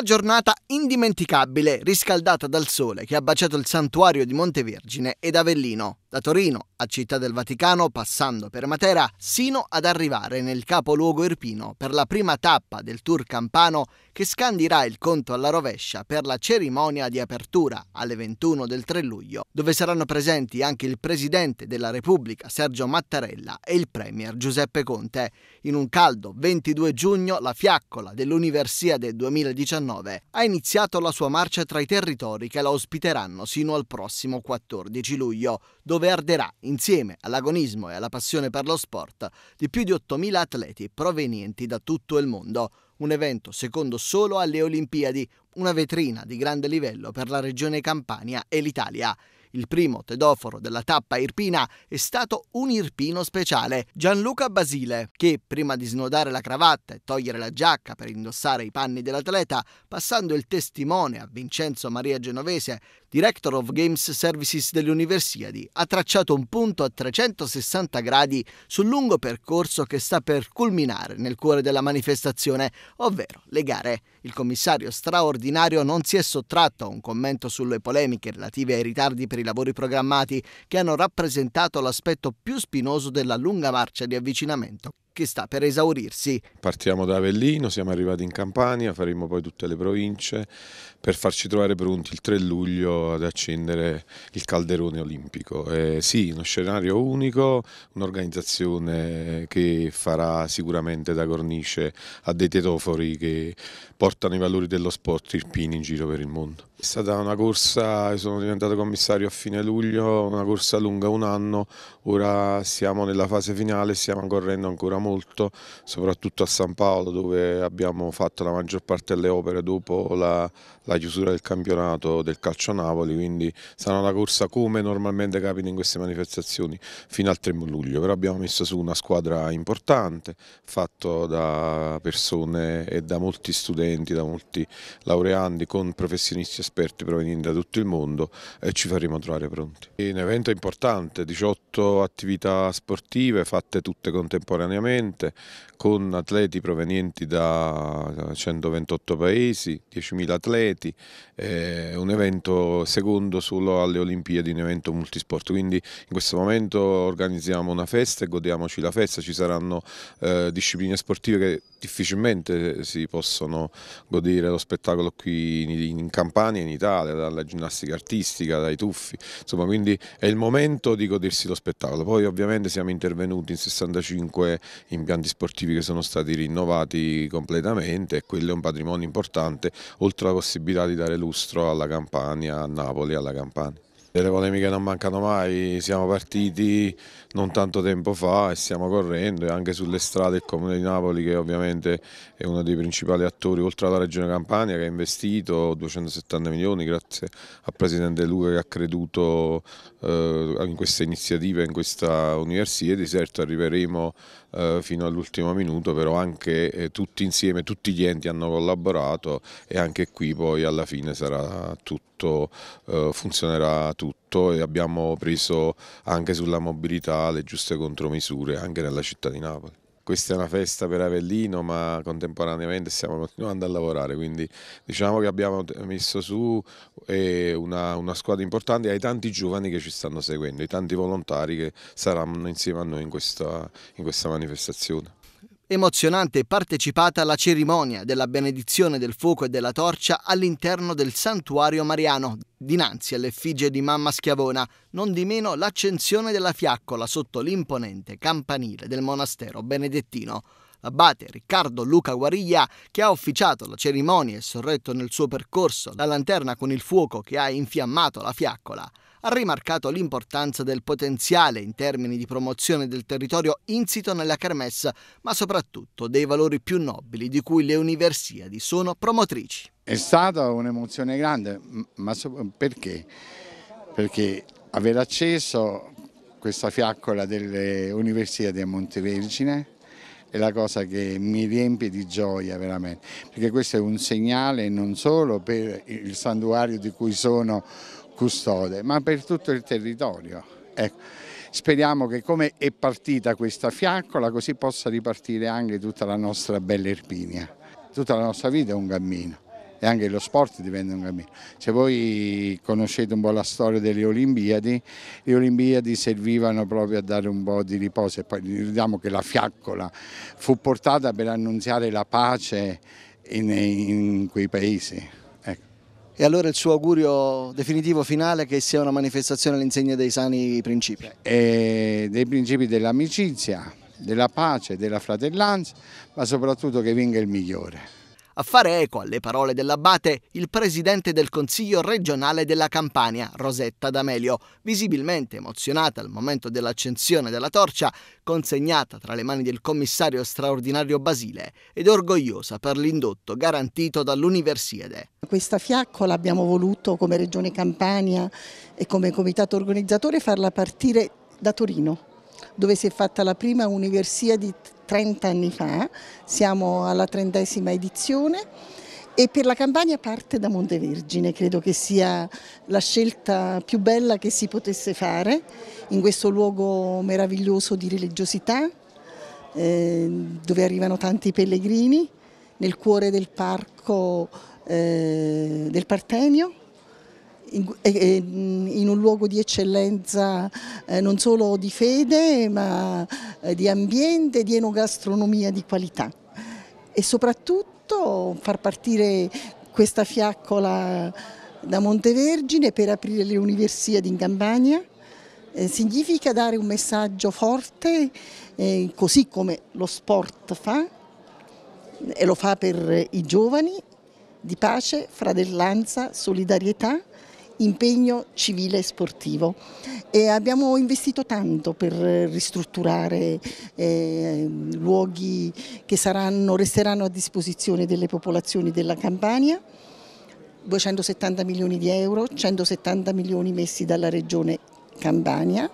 Una giornata indimenticabile, riscaldata dal sole che ha baciato il santuario di Montevergine ed Avellino da Torino a Città del Vaticano, passando per Matera, sino ad arrivare nel capoluogo irpino per la prima tappa del Tour Campano che scandirà il conto alla rovescia per la cerimonia di apertura alle 21 del 3 luglio, dove saranno presenti anche il Presidente della Repubblica Sergio Mattarella e il Premier Giuseppe Conte. In un caldo 22 giugno la fiaccola dell'Università del 2019 ha iniziato la sua marcia tra i territori che la ospiteranno sino al prossimo 14 luglio, dove dove arderà insieme all'agonismo e alla passione per lo sport di più di 8.000 atleti provenienti da tutto il mondo. Un evento secondo solo alle Olimpiadi, una vetrina di grande livello per la regione Campania e l'Italia. Il primo tedoforo della tappa irpina è stato un irpino speciale, Gianluca Basile, che prima di snodare la cravatta e togliere la giacca per indossare i panni dell'atleta, passando il testimone a Vincenzo Maria Genovese, Director of Games Services dell'Universiadi, ha tracciato un punto a 360 gradi sul lungo percorso che sta per culminare nel cuore della manifestazione, ovvero le gare. Il commissario straordinario non si è sottratto a un commento sulle polemiche relative ai ritardi per il lavori programmati che hanno rappresentato l'aspetto più spinoso della lunga marcia di avvicinamento che sta per esaurirsi. Partiamo da Avellino, siamo arrivati in Campania, faremo poi tutte le province per farci trovare pronti il 3 luglio ad accendere il calderone olimpico. Eh, sì, uno scenario unico, un'organizzazione che farà sicuramente da cornice a dei tetofori che portano i valori dello sport irpini in giro per il mondo. È stata una corsa, sono diventato commissario a fine luglio, una corsa lunga un anno, ora siamo nella fase finale, stiamo correndo ancora molto, soprattutto a San Paolo dove abbiamo fatto la maggior parte delle opere dopo la, la chiusura del campionato del calcio Napoli, quindi sarà una corsa come normalmente capita in queste manifestazioni fino al 3 luglio, però abbiamo messo su una squadra importante, fatto da persone e da molti studenti, da molti laureandi con professionisti associati esperti provenienti da tutto il mondo e eh, ci faremo trovare pronti. È un evento importante, 18 attività sportive fatte tutte contemporaneamente con atleti provenienti da 128 paesi, 10.000 atleti, è eh, un evento secondo solo alle Olimpiadi, un evento multisport, quindi in questo momento organizziamo una festa e godiamoci la festa, ci saranno eh, discipline sportive che difficilmente si possono godere lo spettacolo qui in, in Campania italiani in Italia, dalla ginnastica artistica, dai tuffi, insomma quindi è il momento di godersi lo spettacolo. Poi ovviamente siamo intervenuti in 65 impianti sportivi che sono stati rinnovati completamente e quello è un patrimonio importante, oltre alla possibilità di dare lustro alla Campania, a Napoli, alla Campania. Le polemiche non mancano mai, siamo partiti non tanto tempo fa e stiamo correndo e anche sulle strade il Comune di Napoli che ovviamente è uno dei principali attori oltre alla Regione Campania che ha investito 270 milioni grazie al Presidente Luca che ha creduto eh, in questa iniziativa, in questa università e di certo arriveremo eh, fino all'ultimo minuto, però anche eh, tutti insieme, tutti gli enti hanno collaborato e anche qui poi alla fine sarà tutto, eh, funzionerà tutto e abbiamo preso anche sulla mobilità le giuste contromisure anche nella città di Napoli questa è una festa per Avellino, ma contemporaneamente stiamo continuando a lavorare, quindi diciamo che abbiamo messo su eh, una, una squadra importante ai tanti giovani che ci stanno seguendo, ai tanti volontari che saranno insieme a noi in questa, in questa manifestazione emozionante e partecipata la cerimonia della benedizione del fuoco e della torcia all'interno del santuario mariano, dinanzi all'effigie di Mamma Schiavona, non di meno l'accensione della fiaccola sotto l'imponente campanile del monastero benedettino. L'abate Riccardo Luca Guariglia, che ha officiato la cerimonia e sorretto nel suo percorso la lanterna con il fuoco che ha infiammato la fiaccola, ha rimarcato l'importanza del potenziale in termini di promozione del territorio insito nella Carmessa, ma soprattutto dei valori più nobili di cui le Universiadi sono promotrici. È stata un'emozione grande, ma perché? Perché aver acceso questa fiaccola delle Universiadi a Montevergine è la cosa che mi riempie di gioia veramente, perché questo è un segnale non solo per il santuario di cui sono custode, ma per tutto il territorio. Ecco. Speriamo che come è partita questa fiaccola così possa ripartire anche tutta la nostra bella erpinia. Tutta la nostra vita è un cammino e anche lo sport diventa un cammino. Se voi conoscete un po' la storia delle Olimpiadi, le Olimpiadi servivano proprio a dare un po' di riposo e poi ricordiamo che la fiaccola fu portata per annunziare la pace in, in quei paesi. E allora il suo augurio definitivo finale è che sia una manifestazione all'insegna dei sani principi. E dei principi dell'amicizia, della pace, della fratellanza, ma soprattutto che venga il migliore a fare eco alle parole dell'abate il presidente del Consiglio regionale della Campania, Rosetta D'Amelio, visibilmente emozionata al momento dell'accensione della torcia consegnata tra le mani del commissario straordinario Basile ed orgogliosa per l'indotto garantito dall'Universiade. Questa fiaccola abbiamo voluto come Regione Campania e come comitato organizzatore farla partire da Torino dove si è fatta la prima università di 30 anni fa, siamo alla trentesima edizione e per la campagna parte da Montevergine, credo che sia la scelta più bella che si potesse fare in questo luogo meraviglioso di religiosità eh, dove arrivano tanti pellegrini nel cuore del parco eh, del Partenio eh, eh, in un luogo di eccellenza eh, non solo di fede ma di ambiente, di enogastronomia di qualità e soprattutto far partire questa fiaccola da Montevergine per aprire le universiadi in Campania significa dare un messaggio forte così come lo sport fa e lo fa per i giovani di pace, fratellanza, solidarietà impegno civile e sportivo e abbiamo investito tanto per ristrutturare eh, luoghi che saranno, resteranno a disposizione delle popolazioni della Campania. 270 milioni di euro, 170 milioni messi dalla regione Campania.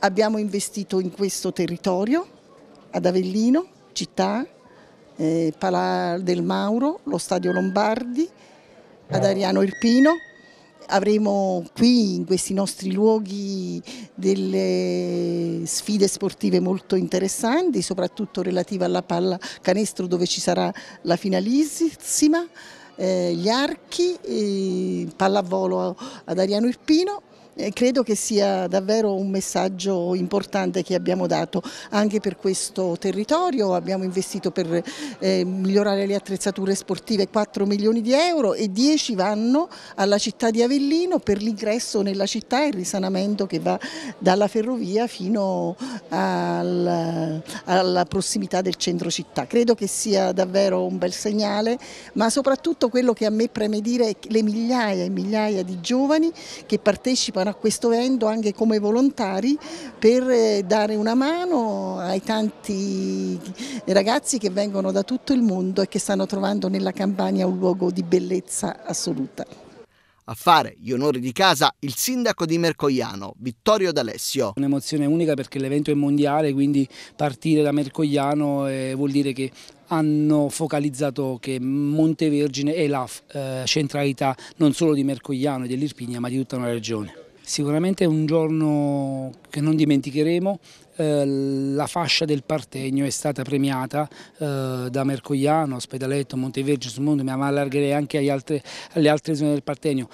Abbiamo investito in questo territorio, ad Avellino, città, eh, Palà del Mauro, lo Stadio Lombardi, ad Ariano Irpino, avremo qui in questi nostri luoghi delle sfide sportive molto interessanti, soprattutto relativa alla palla canestro dove ci sarà la finalissima, eh, gli archi, eh, pallavolo ad Ariano Irpino eh, credo che sia davvero un messaggio importante che abbiamo dato anche per questo territorio, abbiamo investito per eh, migliorare le attrezzature sportive 4 milioni di euro e 10 vanno alla città di Avellino per l'ingresso nella città e il risanamento che va dalla ferrovia fino al, alla prossimità del centro città. Credo che sia davvero un bel segnale, ma soprattutto quello che a me preme dire è le migliaia e migliaia di giovani che partecipano a questo evento anche come volontari per eh, dare una mano ai tanti ragazzi che vengono da tutto il mondo e che stanno trovando nella campagna un luogo di bellezza assoluta. A fare gli onori di casa il sindaco di Mercogliano, Vittorio D'Alessio. Un'emozione unica perché l'evento è mondiale, quindi partire da Mercogliano eh, vuol dire che hanno focalizzato che Montevergine è la eh, centralità non solo di Mercogliano e dell'Irpigna ma di tutta una regione. Sicuramente è un giorno che non dimenticheremo, eh, la fascia del Partegno è stata premiata eh, da Mercogliano, Spedaletto, Montevergine, Smondo, ma allargherei anche altre, alle altre zone del Partegno.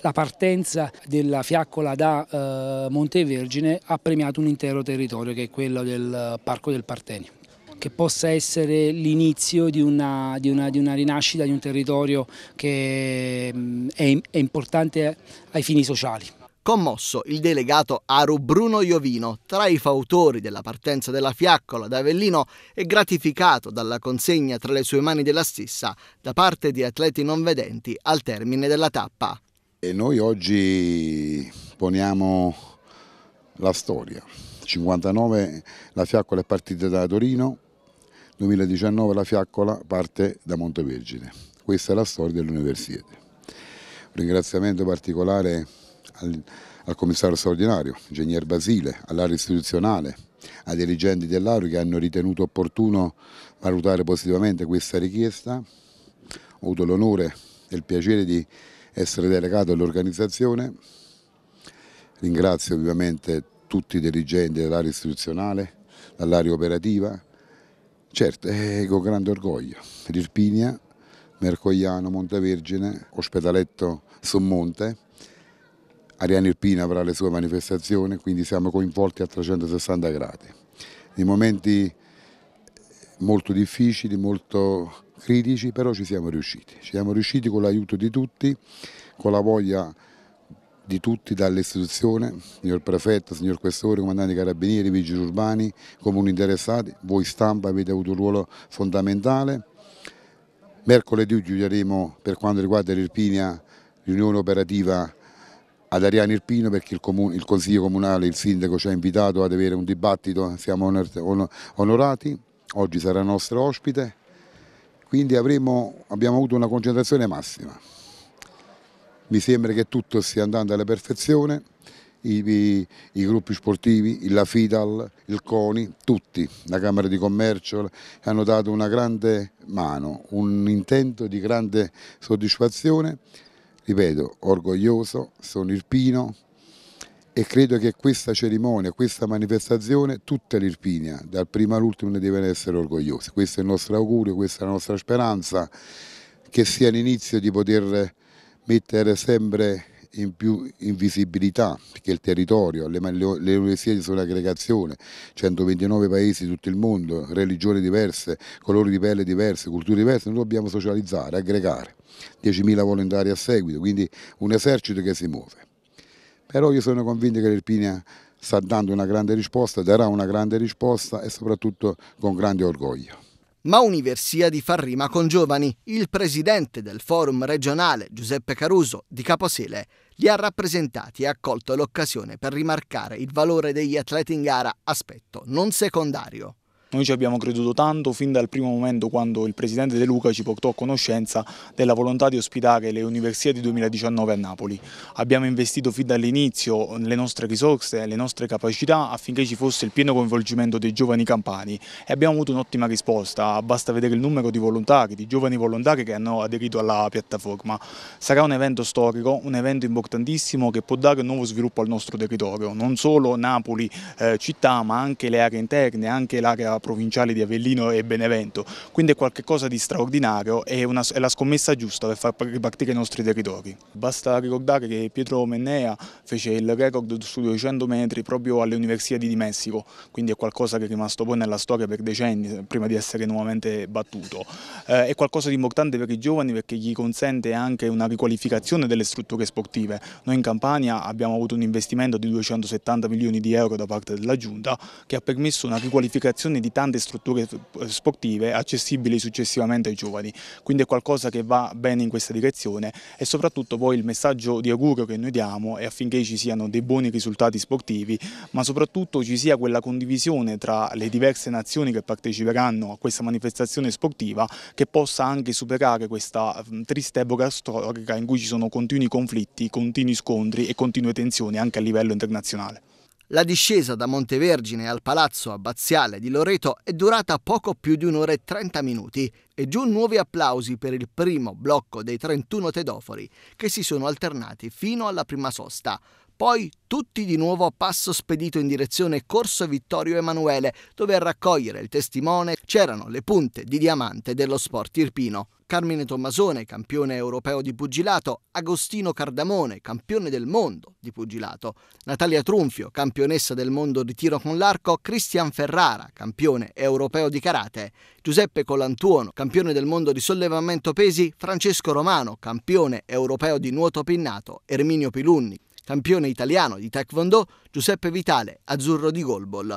La partenza della fiaccola da eh, Montevergine ha premiato un intero territorio che è quello del Parco del Partegno che possa essere l'inizio di, di, di una, rinascita di un territorio che mm, è, è importante ai fini sociali commosso il delegato Aru Bruno Iovino, tra i fautori della partenza della fiaccola da Avellino e gratificato dalla consegna tra le sue mani della stessa da parte di atleti non vedenti al termine della tappa. E noi oggi poniamo la storia. 59 la fiaccola è partita da Torino, 2019 la fiaccola parte da Montevergine. Questa è la storia dell'Università. Un ringraziamento particolare al, al commissario straordinario, ingegner Basile, all'area istituzionale, ai dirigenti dell'Auri che hanno ritenuto opportuno valutare positivamente questa richiesta. Ho avuto l'onore e il piacere di essere delegato all'organizzazione. Ringrazio ovviamente tutti i dirigenti dell'area istituzionale, dell'area operativa. Certo, eh, con grande orgoglio. Irpinia, Mercogliano, Montevergine, Ospedaletto Sommonte, Ariani Irpina avrà le sue manifestazioni, quindi siamo coinvolti a 360 gradi. In momenti molto difficili, molto critici, però ci siamo riusciti. Ci siamo riusciti con l'aiuto di tutti, con la voglia di tutti dall'istituzione, signor Prefetto, signor Questore, Comandanti Carabinieri, Vigili Urbani, Comuni interessati, voi stampa avete avuto un ruolo fondamentale. Mercoledì chiuderemo per quanto riguarda l'Irpinia riunione operativa ad Ariano Irpino perché il, comune, il, Consiglio Comunale, il Sindaco ci ha invitato ad avere un dibattito, siamo onorati, oggi sarà il nostro ospite, quindi avremo, abbiamo avuto una concentrazione massima. Mi sembra che tutto stia andando alla perfezione, i, i, i gruppi sportivi, la FIDAL, il CONI, tutti, la Camera di Commercio hanno dato una grande mano, un intento di grande soddisfazione ripeto, orgoglioso, sono irpino e credo che questa cerimonia, questa manifestazione, tutta l'Irpinia, dal primo all'ultimo, ne deve essere orgogliosa. Questo è il nostro augurio, questa è la nostra speranza, che sia l'inizio di poter mettere sempre in più invisibilità, perché il territorio, le, le università sono aggregazione, 129 paesi di tutto il mondo, religioni diverse, colori di pelle diverse, culture diverse, noi dobbiamo socializzare, aggregare, 10.000 volontari a seguito, quindi un esercito che si muove. Però io sono convinto che l'Irpinia sta dando una grande risposta, darà una grande risposta e soprattutto con grande orgoglio. Ma Universiadi fa rima con giovani. Il presidente del forum regionale Giuseppe Caruso di Caposele li ha rappresentati e ha colto l'occasione per rimarcare il valore degli atleti in gara, aspetto non secondario. Noi ci abbiamo creduto tanto fin dal primo momento quando il presidente De Luca ci portò a conoscenza della volontà di ospitare le università di 2019 a Napoli. Abbiamo investito fin dall'inizio le nostre risorse, le nostre capacità affinché ci fosse il pieno coinvolgimento dei giovani campani e abbiamo avuto un'ottima risposta, basta vedere il numero di volontari, di giovani volontari che hanno aderito alla piattaforma. Sarà un evento storico, un evento importantissimo che può dare un nuovo sviluppo al nostro territorio, non solo Napoli eh, città ma anche le aree interne, anche l'area provinciali di Avellino e Benevento, quindi è qualcosa di straordinario e una, è la scommessa giusta per far ripartire i nostri territori. Basta ricordare che Pietro Mennea fece il record su 200 metri proprio alle Università di Messico, quindi è qualcosa che è rimasto poi nella storia per decenni prima di essere nuovamente battuto. Eh, è qualcosa di importante per i giovani perché gli consente anche una riqualificazione delle strutture sportive. Noi in Campania abbiamo avuto un investimento di 270 milioni di euro da parte della Giunta che ha permesso una riqualificazione di tante strutture eh, sportive accessibili successivamente ai giovani, quindi è qualcosa che va bene in questa direzione e soprattutto poi il messaggio di augurio che noi diamo è affinché ci siano dei buoni risultati sportivi, ma soprattutto ci sia quella condivisione tra le diverse nazioni che parteciperanno a questa manifestazione sportiva che possa anche superare questa mm, triste epoca storica in cui ci sono continui conflitti, continui scontri e continue tensioni anche a livello internazionale. La discesa da Montevergine al palazzo abbaziale di Loreto è durata poco più di un'ora e 30 minuti e giù nuovi applausi per il primo blocco dei 31 tedofori che si sono alternati fino alla prima sosta. Poi tutti di nuovo a passo spedito in direzione Corso Vittorio Emanuele, dove a raccogliere il testimone c'erano le punte di diamante dello sport irpino. Carmine Tommasone, campione europeo di pugilato, Agostino Cardamone, campione del mondo di pugilato, Natalia Trunfio, campionessa del mondo di tiro con l'arco, Cristian Ferrara, campione europeo di karate, Giuseppe Colantuono, campione del mondo di sollevamento pesi, Francesco Romano, campione europeo di nuoto pinnato, Erminio Pilunni, campione italiano di taekwondo, Giuseppe Vitale, azzurro di golbol.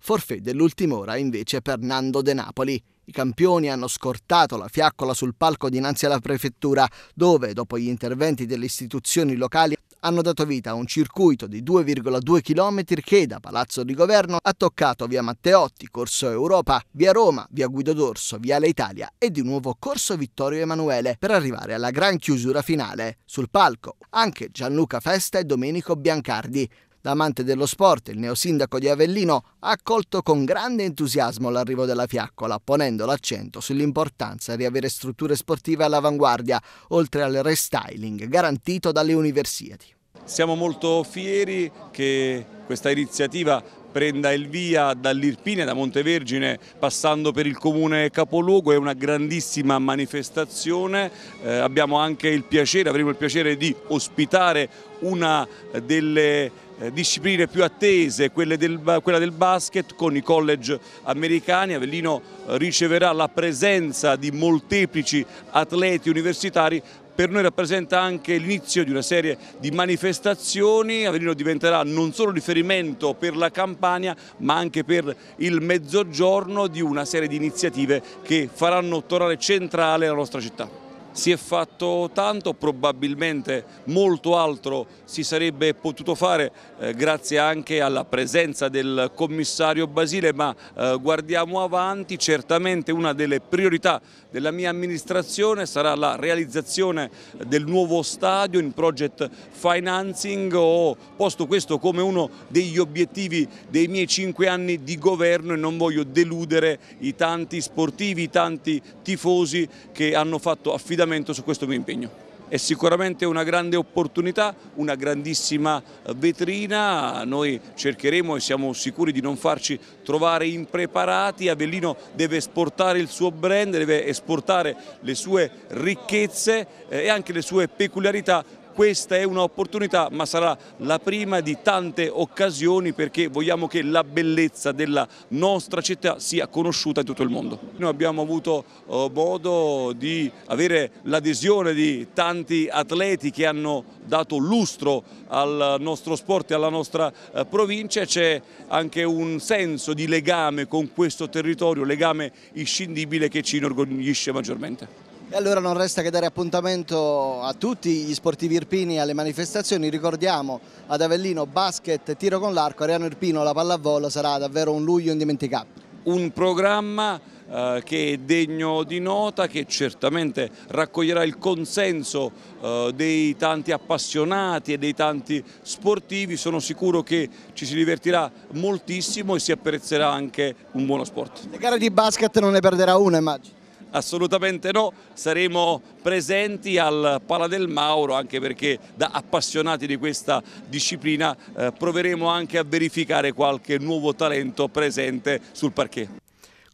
Forfè dell'ultima ora invece per Nando De Napoli, i campioni hanno scortato la fiaccola sul palco dinanzi alla prefettura, dove, dopo gli interventi delle istituzioni locali, hanno dato vita a un circuito di 2,2 km che da Palazzo di Governo ha toccato via Matteotti, Corso Europa, via Roma, via Guido d'Orso, via La Italia e di nuovo Corso Vittorio Emanuele per arrivare alla gran chiusura finale. Sul palco anche Gianluca Festa e Domenico Biancardi, da amante dello sport, il neosindaco di Avellino ha accolto con grande entusiasmo l'arrivo della fiaccola, ponendo l'accento sull'importanza di avere strutture sportive all'avanguardia, oltre al restyling garantito dalle università. Siamo molto fieri che questa iniziativa prenda il via dall'Irpine, da Montevergine, passando per il comune capoluogo, è una grandissima manifestazione, eh, abbiamo anche il piacere, avremo il piacere di ospitare una delle eh, discipline più attese, del, quella del basket con i college americani. Avellino eh, riceverà la presenza di molteplici atleti universitari per noi rappresenta anche l'inizio di una serie di manifestazioni, Avellino diventerà non solo riferimento per la Campania ma anche per il mezzogiorno di una serie di iniziative che faranno tornare centrale la nostra città si è fatto tanto, probabilmente molto altro si sarebbe potuto fare eh, grazie anche alla presenza del commissario Basile, ma eh, guardiamo avanti, certamente una delle priorità della mia amministrazione sarà la realizzazione del nuovo stadio in project financing, ho posto questo come uno degli obiettivi dei miei cinque anni di governo e non voglio deludere i tanti sportivi, i tanti tifosi che hanno fatto affidamento Parlamento su questo mio impegno. È sicuramente una grande opportunità, una grandissima eh, vetrina, noi cercheremo e siamo sicuri di non farci trovare impreparati, Avellino deve esportare il suo brand, deve esportare le sue ricchezze eh, e anche le sue peculiarità questa è un'opportunità ma sarà la prima di tante occasioni perché vogliamo che la bellezza della nostra città sia conosciuta in tutto il mondo. Noi abbiamo avuto eh, modo di avere l'adesione di tanti atleti che hanno dato lustro al nostro sport e alla nostra eh, provincia, c'è anche un senso di legame con questo territorio, legame inscindibile che ci inorgoglisce maggiormente. E allora non resta che dare appuntamento a tutti gli sportivi irpini alle manifestazioni. Ricordiamo ad Avellino basket, tiro con l'arco, Ariano Irpino, la pallavolo, sarà davvero un luglio indimenticabile. Un programma eh, che è degno di nota, che certamente raccoglierà il consenso eh, dei tanti appassionati e dei tanti sportivi. Sono sicuro che ci si divertirà moltissimo e si apprezzerà anche un buono sport. Le gare di basket non ne perderà una immagino. Assolutamente no, saremo presenti al Pala del Mauro anche perché da appassionati di questa disciplina eh, proveremo anche a verificare qualche nuovo talento presente sul parquet.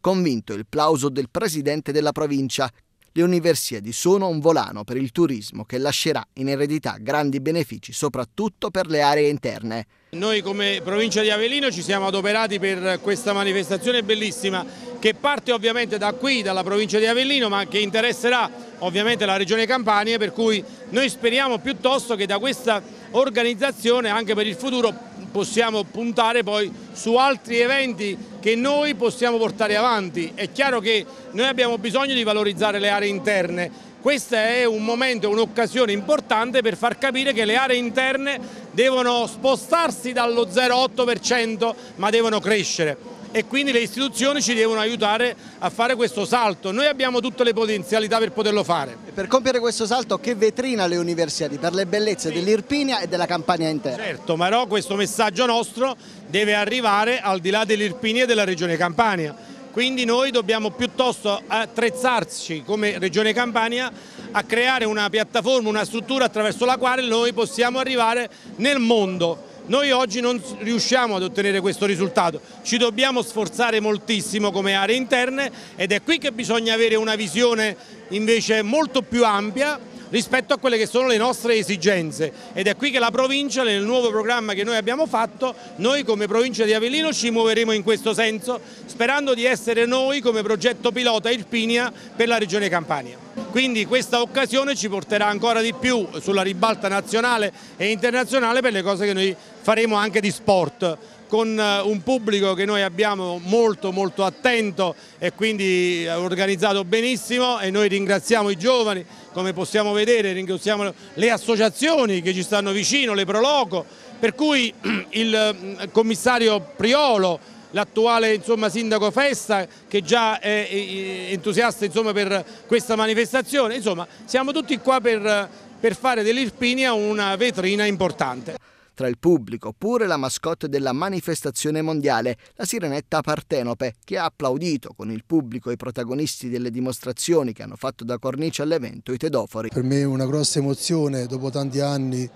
Convinto il plauso del presidente della provincia le Universiadi sono un volano per il turismo che lascerà in eredità grandi benefici soprattutto per le aree interne. Noi come provincia di Avellino ci siamo adoperati per questa manifestazione bellissima che parte ovviamente da qui, dalla provincia di Avellino, ma che interesserà ovviamente la regione Campania, per cui noi speriamo piuttosto che da questa organizzazione anche per il futuro possiamo puntare poi su altri eventi che noi possiamo portare avanti. È chiaro che noi abbiamo bisogno di valorizzare le aree interne, questo è un momento, un'occasione importante per far capire che le aree interne devono spostarsi dallo 0,8% ma devono crescere e quindi le istituzioni ci devono aiutare a fare questo salto. Noi abbiamo tutte le potenzialità per poterlo fare. E per compiere questo salto che vetrina le universiadi per le bellezze sì. dell'Irpinia e della Campania intera? Certo, però questo messaggio nostro deve arrivare al di là dell'Irpinia e della regione Campania quindi noi dobbiamo piuttosto attrezzarci come Regione Campania a creare una piattaforma, una struttura attraverso la quale noi possiamo arrivare nel mondo noi oggi non riusciamo ad ottenere questo risultato, ci dobbiamo sforzare moltissimo come aree interne ed è qui che bisogna avere una visione invece molto più ampia rispetto a quelle che sono le nostre esigenze ed è qui che la provincia nel nuovo programma che noi abbiamo fatto, noi come provincia di Avellino ci muoveremo in questo senso sperando di essere noi come progetto pilota Irpinia per la regione Campania quindi questa occasione ci porterà ancora di più sulla ribalta nazionale e internazionale per le cose che noi faremo anche di sport con eh, un pubblico che noi abbiamo molto molto attento e quindi eh, organizzato benissimo e noi ringraziamo i giovani come possiamo vedere, ringraziamo le associazioni che ci stanno vicino, le Proloco, per cui il mm, commissario Priolo l'attuale sindaco Festa che già è entusiasta insomma, per questa manifestazione, insomma siamo tutti qua per, per fare dell'Irpinia una vetrina importante tra il pubblico, pure la mascotte della manifestazione mondiale, la sirenetta Partenope, che ha applaudito con il pubblico i protagonisti delle dimostrazioni che hanno fatto da cornice all'evento i tedofori. Per me è una grossa emozione dopo tanti anni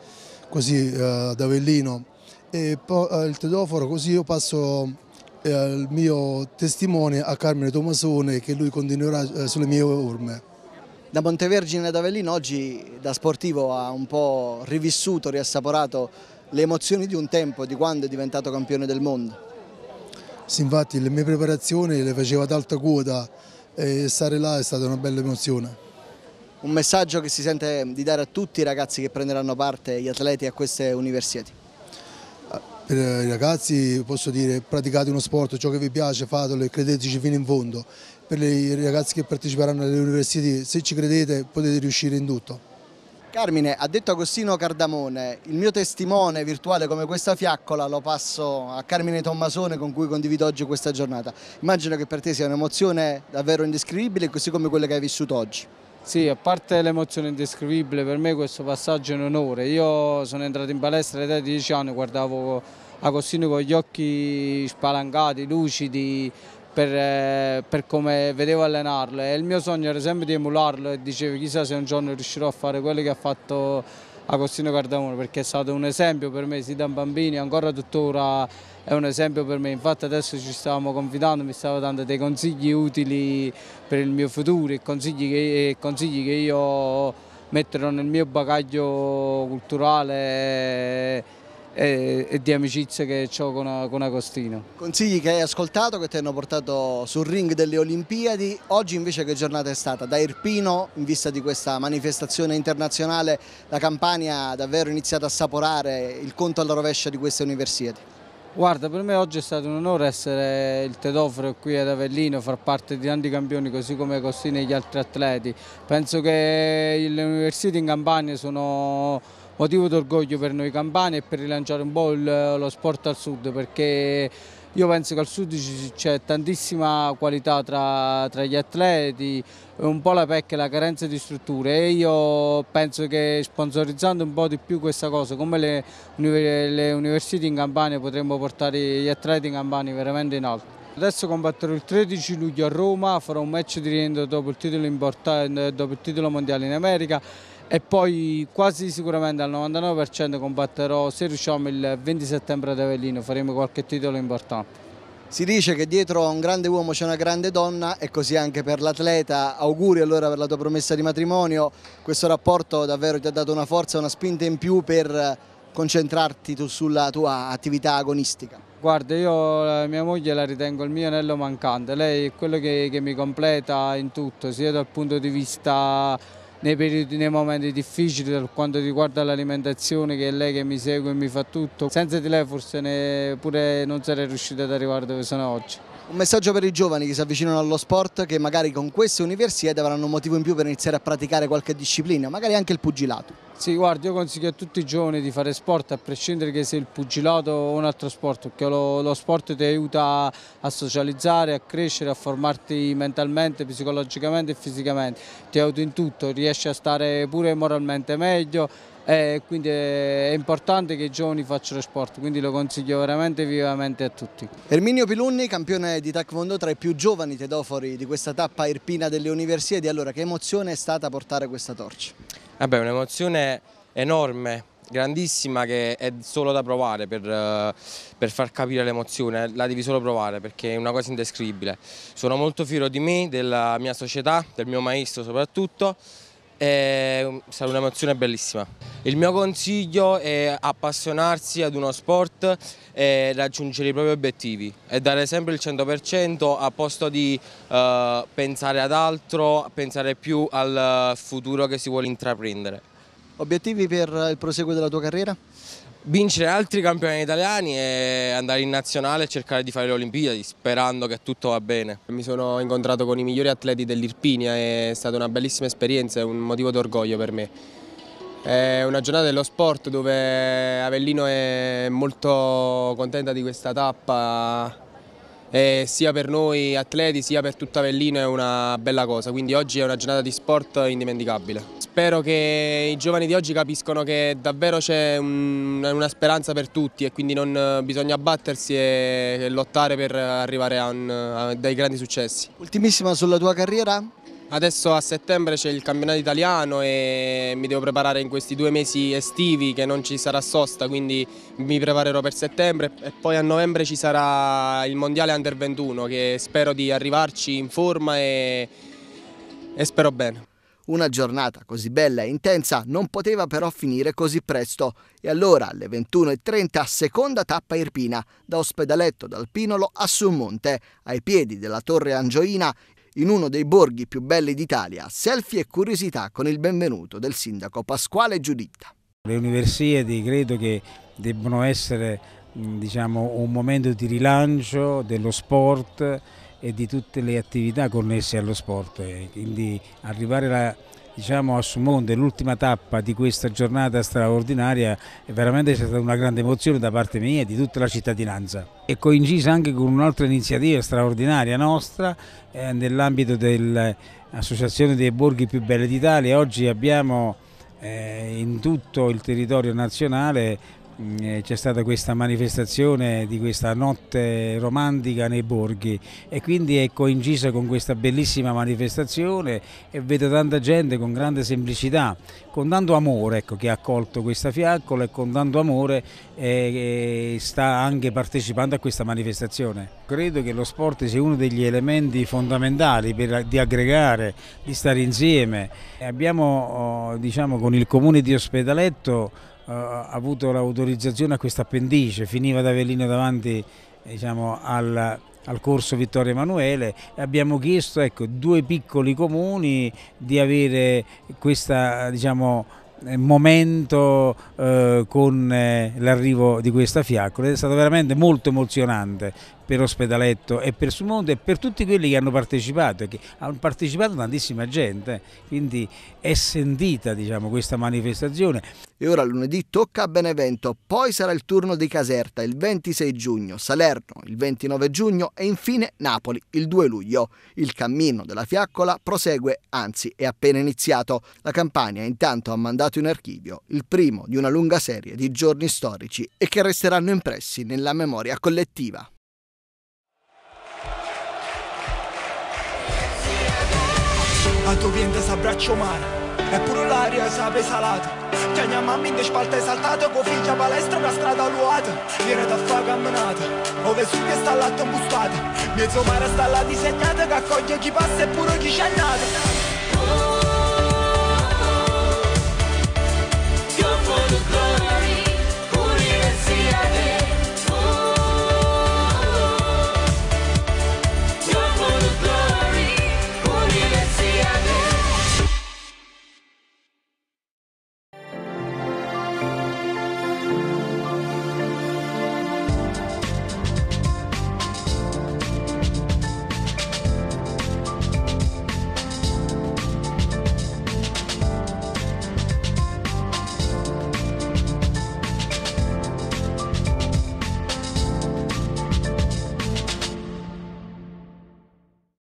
così eh, ad Avellino e poi eh, il tedoforo così io passo eh, il mio testimone a Carmine Tomasone che lui continuerà eh, sulle mie orme. Da Montevergine ad Avellino oggi da sportivo ha un po' rivissuto, riassaporato le emozioni di un tempo, di quando è diventato campione del mondo? Sì, infatti le mie preparazioni le facevo ad alta quota e stare là è stata una bella emozione. Un messaggio che si sente di dare a tutti i ragazzi che prenderanno parte, gli atleti a queste università? Per i ragazzi posso dire praticate uno sport, ciò che vi piace fatelo e credeteci fino in fondo. Per i ragazzi che parteciperanno alle università, se ci credete potete riuscire in tutto. Carmine, ha detto Agostino Cardamone, il mio testimone virtuale come questa fiaccola lo passo a Carmine Tommasone con cui condivido oggi questa giornata. Immagino che per te sia un'emozione davvero indescrivibile, così come quella che hai vissuto oggi. Sì, a parte l'emozione indescrivibile, per me questo passaggio è un onore. Io sono entrato in palestra all'età di 10 anni, guardavo Agostino con gli occhi spalancati, lucidi, per, eh, per come vedevo allenarlo e il mio sogno era sempre di emularlo e dicevo chissà se un giorno riuscirò a fare quello che ha fatto Agostino Cardamone perché è stato un esempio per me, sì da bambini, ancora tuttora è un esempio per me, infatti adesso ci stavamo confidando, mi stava dando dei consigli utili per il mio futuro e consigli che, consigli che io metterò nel mio bagaglio culturale e, e di amicizia che ho con, con, Agostino. Consigli che hai ascoltato, che ti hanno portato sul ring delle Olimpiadi, oggi invece che giornata è stata? Da Irpino, in vista di questa manifestazione internazionale, la Campania ha davvero iniziato a saporare il conto alla rovescia di queste Universiadi. Guarda, per me oggi è stato un onore essere il tedofero qui ad Avellino, far parte di tanti campioni così come Costini e gli altri atleti. Penso che le università in Campania sono motivo d'orgoglio per noi campani e per rilanciare un po' il, lo sport al sud perché io penso che al sud c'è tantissima qualità tra, tra, gli atleti, un po' la pecca e la carenza di strutture e io penso che sponsorizzando un po' di più questa cosa, come le, le università in Campania potremmo portare gli atleti in Campania veramente in alto. Adesso combatterò il 13 luglio a Roma, farò un match di rientro dopo il titolo, dopo il titolo mondiale in America e poi quasi sicuramente al 99% combatterò se riusciamo il 20 settembre ad Avellino, faremo qualche titolo importante. Si dice che dietro a un grande uomo c'è una grande donna e così anche per l'atleta. Auguri allora per la tua promessa di matrimonio. Questo rapporto davvero ti ha dato una forza, una spinta in più per concentrarti tu sulla tua attività agonistica. Guarda, io mia moglie la ritengo il mio anello mancante. Lei è quello che, che mi completa in tutto, sia dal punto di vista nei, periodi, nei momenti difficili per quanto riguarda l'alimentazione che è lei che mi segue e mi fa tutto. Senza di lei forse pure non sarei riuscito ad arrivare dove sono oggi. Un messaggio per i giovani che si avvicinano allo sport che magari con queste università avranno un motivo in più per iniziare a praticare qualche disciplina, magari anche il pugilato. Sì, guarda, io consiglio a tutti i giovani di fare sport, a prescindere che sia il pugilato o un altro sport, perché lo, lo sport ti aiuta a socializzare, a crescere, a formarti mentalmente, psicologicamente e fisicamente, ti aiuta in tutto, riesci a stare pure moralmente meglio, e eh, quindi eh, è importante che i giovani facciano sport, quindi lo consiglio veramente vivamente a tutti. Erminio Pilunni, campione di Taekwondo tra i più giovani tedofori di questa tappa irpina delle Universiadi, allora che emozione è stata portare questa torcia? Vabbè, eh un'emozione enorme, grandissima che è solo da provare per, per far capire l'emozione, la devi solo provare perché è una cosa indescrivibile. Sono molto fiero di me, della mia società, del mio maestro soprattutto è ehm, stata un'emozione bellissima. Il mio consiglio è appassionarsi ad uno sport e raggiungere i propri obiettivi e dare sempre il 100% a posto di eh, pensare ad altro, pensare più al futuro che si vuole intraprendere. Obiettivi per il proseguo della tua carriera? vincere altri campionati italiani e andare in nazionale e cercare di fare le Olimpiadi sperando che tutto va bene. Mi sono incontrato con i migliori atleti dell'Irpinia, è stata una bellissima esperienza, e un motivo d'orgoglio per me. È una giornata dello sport dove Avellino è molto contenta di questa tappa, eh, sia per noi atleti sia per tutta Avellino è una bella cosa, quindi oggi è una giornata di sport indimenticabile. Spero che i giovani di oggi capiscono che davvero c'è un, una speranza per tutti e quindi non eh, bisogna battersi e, e lottare per arrivare a, un, a dei grandi successi. Ultimissima sulla tua carriera? Adesso a settembre c'è il campionato italiano e mi devo preparare in questi due mesi estivi che non ci sarà sosta, quindi mi preparerò per settembre e poi a novembre ci sarà il Mondiale Under 21 che spero di arrivarci in forma e, e spero bene. Una giornata così bella e intensa non poteva però finire così presto e allora alle 21.30 seconda tappa irpina da Ospedaletto dal Pinolo a Summonte. Ai piedi della Torre Angioina in uno dei borghi più belli d'Italia, selfie e curiosità con il benvenuto del sindaco Pasquale Giuditta. Le Universiadi credo che debbano essere diciamo, un momento di rilancio dello sport e di tutte le attività connesse allo sport, eh, quindi arrivare alla diciamo, a Sumonde, l'ultima tappa di questa giornata straordinaria, è veramente stata una grande emozione da parte mia e di tutta la cittadinanza. E coincisa anche con un'altra iniziativa straordinaria nostra eh, nell'ambito dell'Associazione dei Borghi più belli d'Italia. Oggi abbiamo eh, in tutto il territorio nazionale eh, c'è stata questa manifestazione di questa notte romantica nei borghi e quindi è coincisa con questa bellissima manifestazione e vedo tanta gente con grande semplicità, con tanto amore ecco, che ha accolto questa fiaccola e con tanto amore eh, sta anche partecipando a questa manifestazione. Credo che lo sport sia uno degli elementi fondamentali per, di aggregare, di stare insieme. Abbiamo oh, diciamo, con il comune di Ospedaletto eh, avuto l'autorizzazione a questa appendice, finiva ad Avellino davanti eh, diciamo, al, al corso Vittorio Emanuele e abbiamo chiesto ecco, due piccoli comuni di avere questo diciamo, eh, momento eh, con eh, l'arrivo di questa fiaccola ed è stato veramente molto emozionante per Ospedaletto e per Sumondo e per tutti quelli che hanno partecipato, che hanno partecipato tantissima gente, quindi è sentita diciamo, questa manifestazione. E ora lunedì tocca a Benevento, poi sarà il turno di Caserta il 26 giugno, Salerno il 29 giugno e infine Napoli il 2 luglio. Il cammino della fiaccola prosegue, anzi è appena iniziato. La Campania intanto ha mandato in archivio il primo di una lunga serie di giorni storici e che resteranno impressi nella memoria collettiva. A tu viento s'abbraccio mare Eppure l'aria sape salata Teniamo a mente spalta esaltata Con figlia palestra una strada luata Viene da fa camminata Ove su che sta latta bustata, Mezzo mare sta la disegnata Che accoglie chi passa e pure chi c'è nato